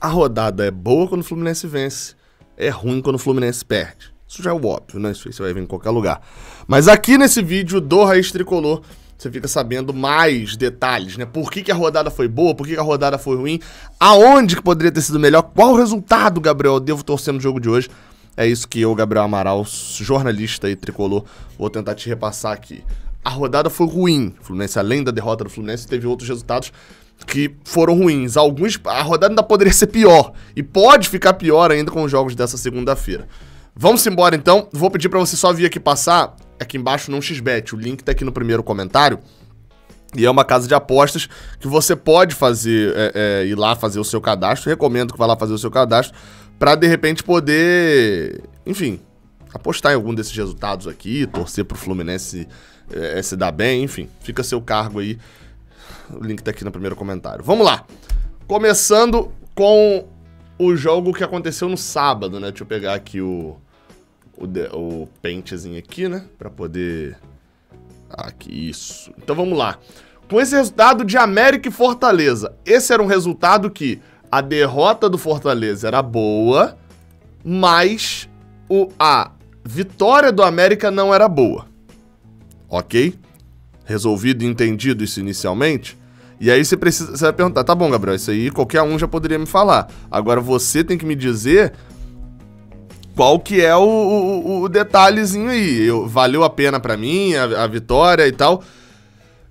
A rodada é boa quando o Fluminense vence, é ruim quando o Fluminense perde. Isso já é o óbvio, né? Isso aí você vai ver em qualquer lugar. Mas aqui nesse vídeo do Raiz Tricolor, você fica sabendo mais detalhes, né? Por que, que a rodada foi boa, por que, que a rodada foi ruim, aonde que poderia ter sido melhor, qual o resultado, Gabriel, eu devo torcer no jogo de hoje. É isso que eu, Gabriel Amaral, jornalista e tricolor, vou tentar te repassar aqui. A rodada foi ruim. O Fluminense, além da derrota do Fluminense, teve outros resultados que foram ruins. Alguns. A rodada ainda poderia ser pior. E pode ficar pior ainda com os jogos dessa segunda-feira. Vamos embora então. Vou pedir para você só vir aqui passar aqui embaixo no XBET. O link tá aqui no primeiro comentário. E é uma casa de apostas que você pode fazer, é, é, ir lá fazer o seu cadastro. Recomendo que vá lá fazer o seu cadastro para de repente poder, enfim, apostar em algum desses resultados aqui, torcer pro Fluminense é, é se dar bem, enfim, fica seu cargo aí o link tá aqui no primeiro comentário. Vamos lá. Começando com o jogo que aconteceu no sábado, né? Deixa eu pegar aqui o, o, o aqui, né? Pra poder... Aqui, ah, isso. Então vamos lá. Com esse resultado de América e Fortaleza, esse era um resultado que a derrota do Fortaleza era boa, mas o, a vitória do América não era boa. Ok? resolvido e entendido isso inicialmente. E aí você precisa, você vai perguntar, tá bom, Gabriel, isso aí qualquer um já poderia me falar. Agora você tem que me dizer qual que é o, o, o detalhezinho aí. Eu, valeu a pena para mim a, a vitória e tal.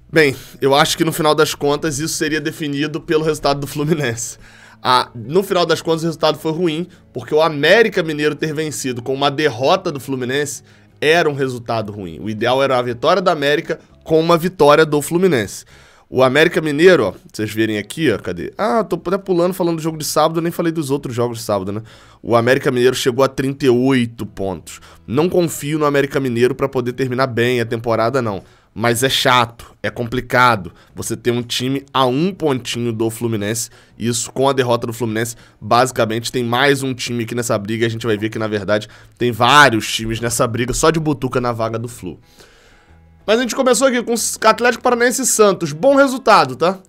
Bem, eu acho que no final das contas isso seria definido pelo resultado do Fluminense. Ah, no final das contas, o resultado foi ruim, porque o América Mineiro ter vencido com uma derrota do Fluminense era um resultado ruim. O ideal era a vitória da América com uma vitória do Fluminense. O América Mineiro, ó, vocês verem aqui, ó, cadê? Ah, tô até pulando falando do jogo de sábado, nem falei dos outros jogos de sábado, né? O América Mineiro chegou a 38 pontos. Não confio no América Mineiro para poder terminar bem a temporada, não. Mas é chato, é complicado você ter um time a um pontinho do Fluminense. Isso com a derrota do Fluminense, basicamente tem mais um time aqui nessa briga. A gente vai ver que, na verdade, tem vários times nessa briga, só de butuca na vaga do Flu. Mas a gente começou aqui com Atlético Paranaense e Santos. Bom resultado, tá?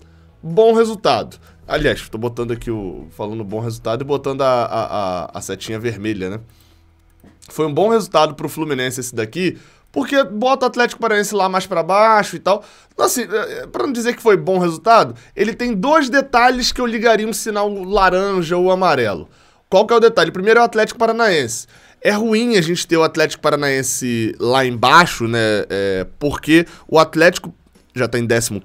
Bom resultado. Aliás, tô botando aqui o. falando bom resultado e botando a, a, a, a setinha vermelha, né? Foi um bom resultado pro Fluminense esse daqui, porque bota o Atlético Paranaense lá mais para baixo e tal. Assim, é, é, para não dizer que foi bom resultado, ele tem dois detalhes que eu ligaria um sinal laranja ou amarelo. Qual que é o detalhe? Primeiro é o Atlético Paranaense. É ruim a gente ter o Atlético Paranaense lá embaixo, né? É, porque o Atlético já tá em 15,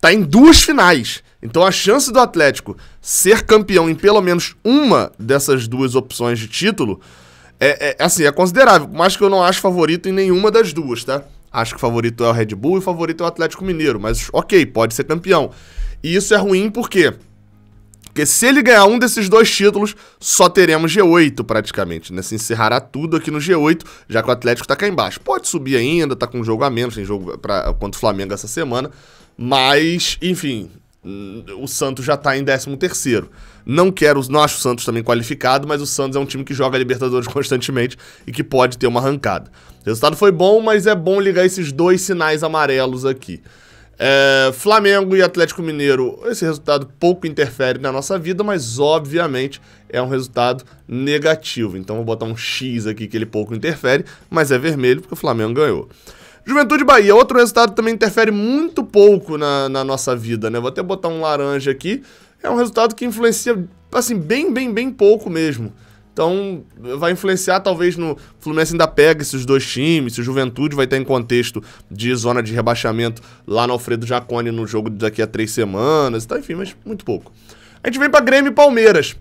tá em duas finais. Então a chance do Atlético ser campeão em pelo menos uma dessas duas opções de título é, é, é assim, é considerável. Mas que eu não acho favorito em nenhuma das duas, tá? Acho que o favorito é o Red Bull e o favorito é o Atlético Mineiro. Mas ok, pode ser campeão. E isso é ruim porque quê? Porque se ele ganhar um desses dois títulos, só teremos G8 praticamente, né? Se encerrará tudo aqui no G8, já que o Atlético tá cá embaixo. Pode subir ainda, tá com um jogo a menos, tem jogo pra, contra o Flamengo essa semana. Mas, enfim, hum, o Santos já tá em 13º. Não quero, não acho o Santos também qualificado, mas o Santos é um time que joga Libertadores constantemente e que pode ter uma arrancada. O resultado foi bom, mas é bom ligar esses dois sinais amarelos aqui. É, Flamengo e Atlético Mineiro, esse resultado pouco interfere na nossa vida, mas obviamente é um resultado negativo. Então vou botar um X aqui que ele pouco interfere, mas é vermelho porque o Flamengo ganhou. Juventude Bahia, outro resultado também interfere muito pouco na, na nossa vida, né? Vou até botar um laranja aqui. É um resultado que influencia, assim, bem, bem, bem pouco mesmo. Então, vai influenciar talvez no Fluminense ainda pega esses dois times, se o Juventude vai estar em contexto de zona de rebaixamento lá no Alfredo Jacone no jogo daqui a três semanas e tal, enfim, mas muito pouco. A gente vem para Grêmio e Palmeiras.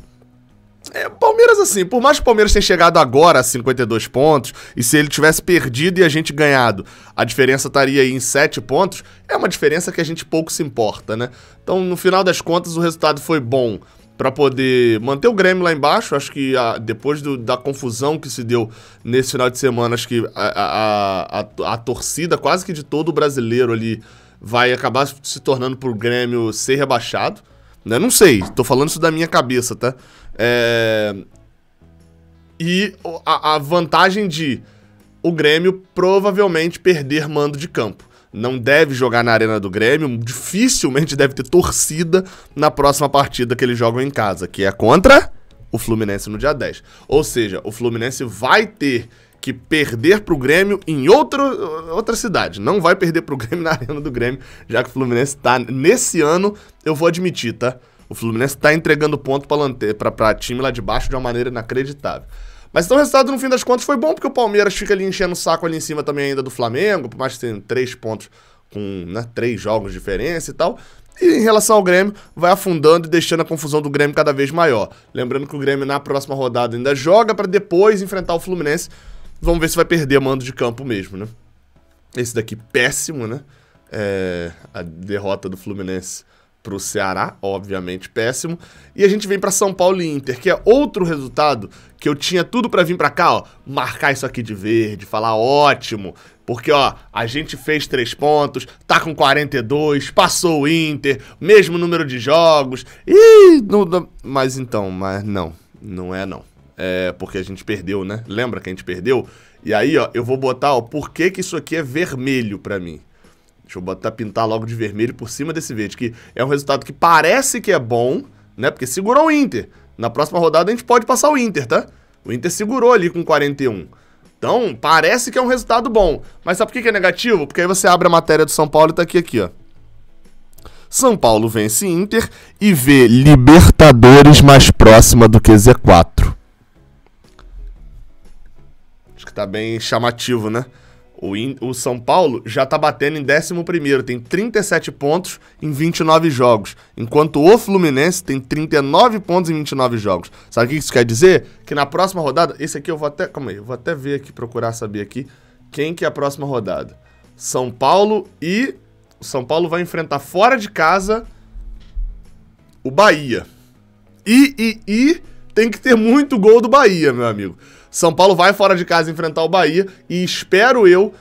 É, Palmeiras, assim, por mais que o Palmeiras tenha chegado agora a 52 pontos, e se ele tivesse perdido e a gente ganhado, a diferença estaria aí em 7 pontos, é uma diferença que a gente pouco se importa, né? Então, no final das contas, o resultado foi bom para poder manter o Grêmio lá embaixo. Acho que a, ah, depois do, da confusão que se deu nesse final de semana, acho que a, a, a torcida quase que de todo o brasileiro ali vai acabar se tornando pro Grêmio ser rebaixado. Né? Não sei, tô falando isso da minha cabeça, tá? É... E a, a vantagem de o Grêmio provavelmente perder mando de campo não deve jogar na Arena do Grêmio, dificilmente deve ter torcida na próxima partida que eles jogam em casa, que é contra o Fluminense no dia 10. Ou seja, o Fluminense vai ter que perder para o Grêmio em outro, outra cidade. Não vai perder para o Grêmio na Arena do Grêmio, já que o Fluminense está nesse ano, eu vou admitir, tá? O Fluminense está entregando ponto para time lá de baixo de uma maneira inacreditável. Mas então o resultado, no fim das contas, foi bom, porque o Palmeiras fica ali enchendo o saco ali em cima também ainda do Flamengo, por mais que tenha três pontos com né, três jogos de diferença e tal. E em relação ao Grêmio, vai afundando e deixando a confusão do Grêmio cada vez maior. Lembrando que o Grêmio na próxima rodada ainda joga para depois enfrentar o Fluminense. Vamos ver se vai perder mando de campo mesmo, né? Esse daqui péssimo, né? É, a derrota do Fluminense para o Ceará, obviamente péssimo. E a gente vem para São Paulo e Inter, que é outro resultado que eu tinha tudo para vir para cá, ó, marcar isso aqui de verde, falar ótimo, porque ó, a gente fez três pontos, tá com 42, passou o Inter, mesmo número de jogos. E não, não, mas então, mas não, não é não. É porque a gente perdeu, né? Lembra que a gente perdeu? E aí, ó, eu vou botar, ó, por que que isso aqui é vermelho para mim? Deixa eu botar pintar logo de vermelho por cima desse verde, que é um resultado que parece que é bom, né? Porque segurou o Inter. Na próxima rodada a gente pode passar o Inter, tá? O Inter segurou ali com 41. Então, parece que é um resultado bom. Mas sabe por que é negativo? Porque aí você abre a matéria do São Paulo e tá aqui, aqui, ó. São Paulo vence Inter e vê Libertadores mais próxima do que Z4. Acho que tá bem chamativo, né? O, in, o São Paulo já está batendo em 11, tem 37 pontos em 29 jogos, enquanto o Fluminense tem 39 pontos em 29 jogos. Sabe o que isso quer dizer? Que na próxima rodada, esse aqui eu vou até, calma aí, eu vou até ver aqui, procurar saber aqui quem que é a próxima rodada. São Paulo e o São Paulo vai enfrentar fora de casa o Bahia. E, e, e tem que ter muito gol do Bahia, meu amigo. São Paulo vai fora de casa enfrentar o Bahia e espero eu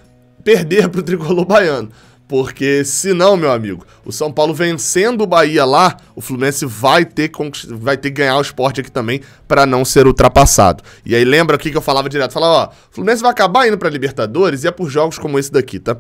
perder para o tricolor baiano. Porque se não, meu amigo, o São Paulo vencendo o Bahia lá, o Fluminense vai ter, vai ter que ganhar o esporte aqui também para não ser ultrapassado. E aí lembra aqui que eu falava direto, falava, ó, o Fluminense vai acabar indo para Libertadores e é por jogos como esse daqui, tá?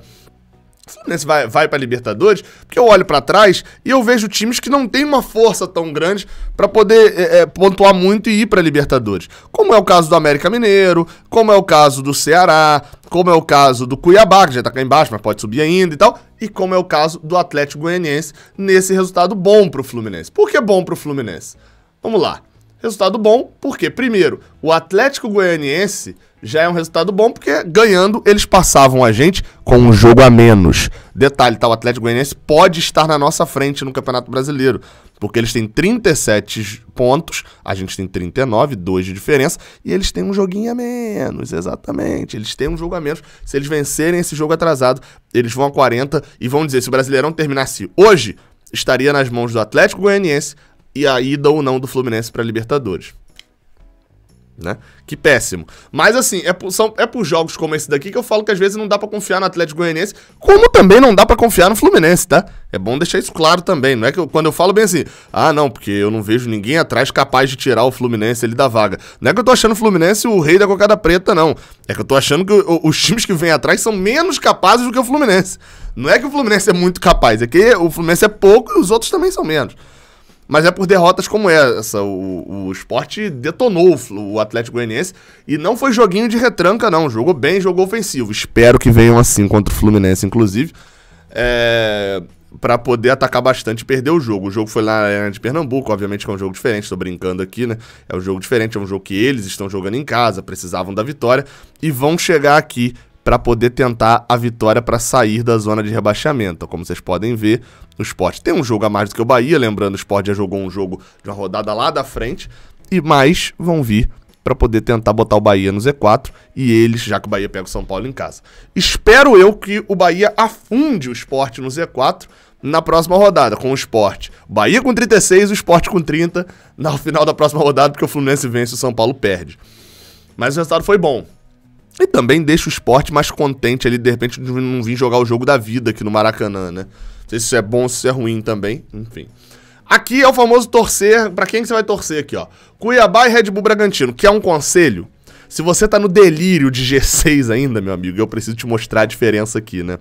o Fluminense vai, vai para Libertadores, porque eu olho para trás e eu vejo times que não têm uma força tão grande para poder é, é, pontuar muito e ir para Libertadores. Como é o caso do América Mineiro, como é o caso do Ceará, como é o caso do Cuiabá, que já tá cá embaixo, mas pode subir ainda e tal, e como é o caso do Atlético Goianiense nesse resultado bom pro Fluminense. Por que bom pro Fluminense? Vamos lá. Resultado bom, porque, primeiro, o Atlético Goianiense já é um resultado bom, porque ganhando eles passavam a gente com um jogo a menos. Detalhe, tá? O Atlético Goianiense pode estar na nossa frente no Campeonato Brasileiro, porque eles têm 37 pontos, a gente tem 39, 2 de diferença, e eles têm um joguinho a menos, exatamente. Eles têm um jogo a menos. Se eles vencerem esse jogo atrasado, eles vão a 40 e vão dizer: se o Brasileirão terminasse hoje, estaria nas mãos do Atlético Goianiense, e a ida ou não do Fluminense para Libertadores. Né? Que péssimo. Mas assim, é por, são, é por jogos como esse daqui que eu falo que às vezes não dá para confiar no Atlético Goianiense, como também não dá para confiar no Fluminense, tá? É bom deixar isso claro também. Não é que eu, quando eu falo bem assim, ah não, porque eu não vejo ninguém atrás capaz de tirar o Fluminense ali da vaga. Não é que eu tô achando o Fluminense o rei da cocada preta, não. É que eu tô achando que o, os times que vêm atrás são menos capazes do que o Fluminense. Não é que o Fluminense é muito capaz, é que o Fluminense é pouco e os outros também são menos mas é por derrotas como essa. O, o esporte detonou o, o Atlético Goianiense e não foi joguinho de retranca, não. Jogou bem, jogou ofensivo. Espero que venham assim contra o Fluminense, inclusive. É, para poder atacar bastante e perder o jogo. O jogo foi lá na é, de Pernambuco, obviamente que é um jogo diferente, estou brincando aqui, né? É um jogo diferente, é um jogo que eles estão jogando em casa, precisavam da vitória e vão chegar aqui para poder tentar a vitória para sair da zona de rebaixamento. como vocês podem ver, o Sport tem um jogo a mais do que o Bahia, lembrando, o Sport já jogou um jogo de uma rodada lá da frente, e mais vão vir para poder tentar botar o Bahia no Z4 e eles, já que o Bahia pega o São Paulo em casa. Espero eu que o Bahia afunde o Sport no Z4 na próxima rodada com o Sport. Bahia com 36, o Sport com 30 no final da próxima rodada, porque o Fluminense vence e o São Paulo perde. Mas o resultado foi bom. E também deixa o esporte mais contente ali, de repente, de não vir jogar o jogo da vida aqui no Maracanã, né? Não sei se isso é bom, se isso é ruim também, enfim. Aqui é o famoso torcer, para quem que você vai torcer aqui, ó? Cuiabá e Red Bull Bragantino, que é um conselho. Se você tá no delírio de G6 ainda, meu amigo, eu preciso te mostrar a diferença aqui, né?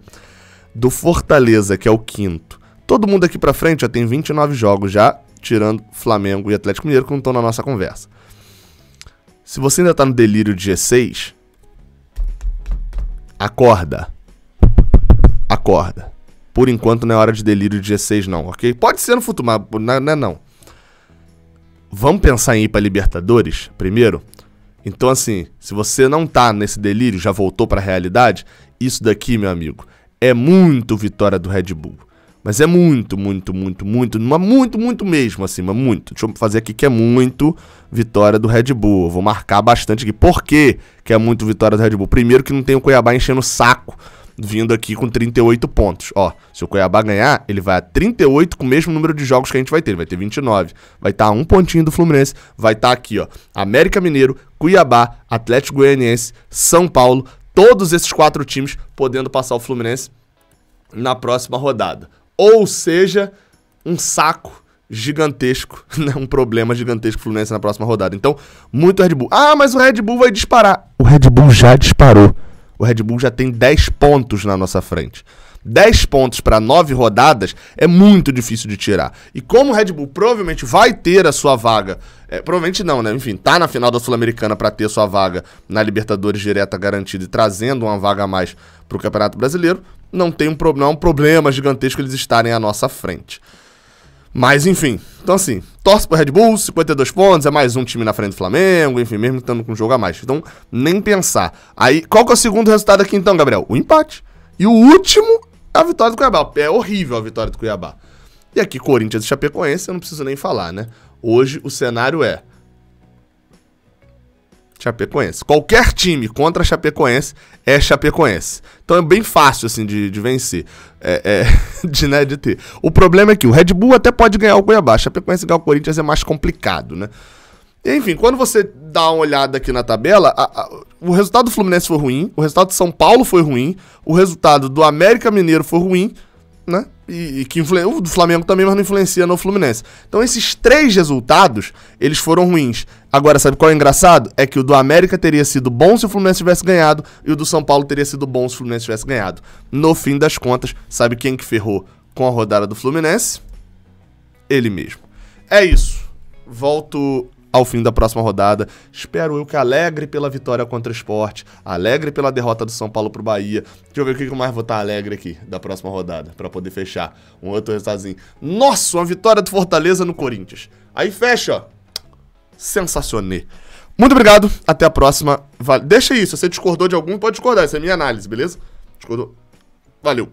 Do Fortaleza, que é o quinto. Todo mundo aqui pra frente já tem 29 jogos já, tirando Flamengo e Atlético Mineiro, que não estão na nossa conversa. Se você ainda tá no delírio de G6, Acorda. Acorda. Por enquanto não é hora de delírio de G6, não, ok? Pode ser no futuro, mas é, não é não. Vamos pensar em ir pra Libertadores primeiro? Então, assim, se você não tá nesse delírio, já voltou pra realidade, isso daqui, meu amigo, é muito vitória do Red Bull. Mas é muito, muito, muito, muito, mas muito, muito mesmo, assim, mas muito. Deixa eu fazer aqui que é muito vitória do Red Bull. Eu vou marcar bastante aqui. Por que que é muito vitória do Red Bull? Primeiro que não tem o Cuiabá enchendo o saco vindo aqui com 38 pontos. Ó, se o Cuiabá ganhar, ele vai a 38 com o mesmo número de jogos que a gente vai ter. Ele vai ter 29. Vai estar tá a um pontinho do Fluminense. Vai estar tá aqui, ó. América Mineiro, Cuiabá, Atlético Goianiense, São Paulo. Todos esses quatro times podendo passar o Fluminense na próxima rodada. Ou seja, um saco gigantesco, né? um problema gigantesco pro Fluminense na próxima rodada. Então, muito Red Bull. Ah, mas o Red Bull vai disparar. O Red Bull já disparou. O Red Bull já tem 10 pontos na nossa frente. 10 pontos para 9 rodadas é muito difícil de tirar. E como o Red Bull provavelmente vai ter a sua vaga, é, provavelmente não, né? Enfim, tá na final da Sul-Americana para ter a sua vaga na Libertadores direta garantida e trazendo uma vaga a mais para o Campeonato Brasileiro, não tem um, pro, não é um problema gigantesco eles estarem à nossa frente. Mas enfim, então assim, torce pro Red Bull, 52 pontos, é mais um time na frente do Flamengo, enfim, mesmo estando com um jogo a mais. Então, nem pensar. Aí, qual que é o segundo resultado aqui então, Gabriel? O empate. E o último a vitória do Cuiabá. É horrível a vitória do Cuiabá. E aqui, Corinthians e Chapecoense, eu não preciso nem falar, né? Hoje o cenário é. Chapecoense. Qualquer time contra Chapecoense é Chapecoense. Então é bem fácil, assim, de, de vencer. É, é, de, né, de ter. O problema é que o Red Bull até pode ganhar o Cuiabá. Chapecoense ganhar o Corinthians é mais complicado, né? Enfim, quando você dá uma olhada aqui na tabela, a, a, o resultado do Fluminense foi ruim, o resultado do São Paulo foi ruim, o resultado do América Mineiro foi ruim, né? E, e que o do Flamengo também, mas não influencia no Fluminense. Então esses três resultados, eles foram ruins. Agora, sabe qual é engraçado? É que o do América teria sido bom se o Fluminense tivesse ganhado e o do São Paulo teria sido bom se o Fluminense tivesse ganhado. No fim das contas, sabe quem que ferrou com a rodada do Fluminense? Ele mesmo. É isso. Volto ao fim da próxima rodada. Espero eu que alegre pela vitória contra o esporte, alegre pela derrota do São Paulo pro Bahia. Deixa eu ver o que eu mais vou estar tá alegre aqui da próxima rodada, para poder fechar um outro resultado. Nossa, uma vitória do Fortaleza no Corinthians. Aí fecha, ó. Sensacionê. Muito obrigado, até a próxima. Deixa isso, se você discordou de algum, pode discordar, essa é a minha análise, beleza? Discordou? Valeu.